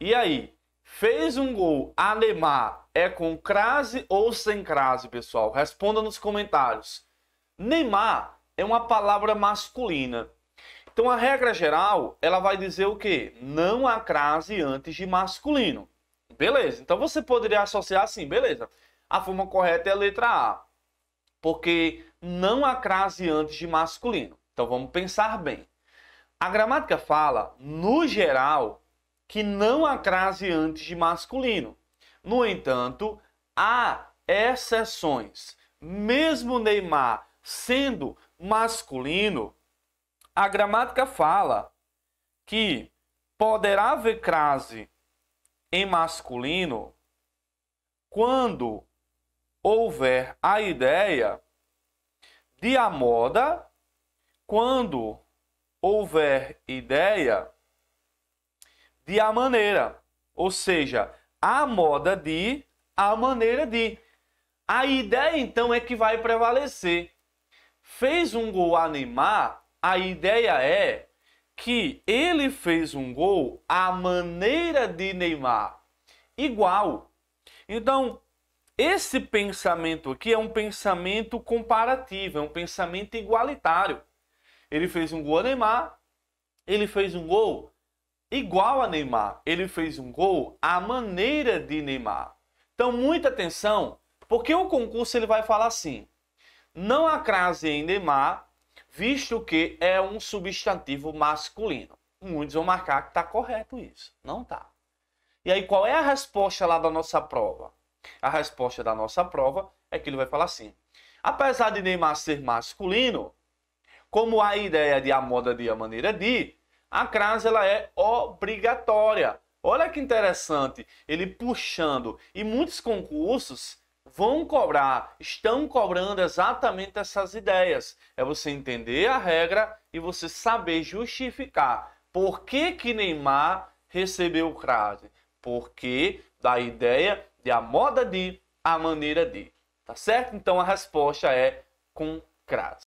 E aí, fez um gol Alemar é com crase ou sem crase, pessoal? Responda nos comentários. Neymar é uma palavra masculina. Então a regra geral, ela vai dizer o quê? Não há crase antes de masculino. Beleza, então você poderia associar assim, beleza. A forma correta é a letra A, porque não há crase antes de masculino. Então vamos pensar bem. A gramática fala, no geral, que não acrase antes de masculino. No entanto, há exceções. Mesmo Neymar sendo masculino, a gramática fala que poderá haver crase em masculino quando houver a ideia de a moda, quando houver ideia de a maneira. Ou seja, a moda de, a maneira de. A ideia então é que vai prevalecer. Fez um gol a Neymar, a ideia é que ele fez um gol à maneira de Neymar, igual. Então, esse pensamento aqui é um pensamento comparativo, é um pensamento igualitário. Ele fez um gol a Neymar, ele fez um gol igual a Neymar. Ele fez um gol à maneira de Neymar. Então, muita atenção, porque o concurso ele vai falar assim: não acrase em Neymar, visto que é um substantivo masculino. Muitos vão marcar que está correto isso. Não está. E aí, qual é a resposta lá da nossa prova? A resposta da nossa prova é que ele vai falar assim: apesar de Neymar ser masculino, como a ideia de a moda de a maneira de, a crase ela é obrigatória. Olha que interessante, ele puxando. E muitos concursos vão cobrar, estão cobrando exatamente essas ideias. É você entender a regra e você saber justificar por que, que Neymar recebeu o crase. Porque da ideia de a moda de, a maneira de. Tá certo? Então a resposta é com crase.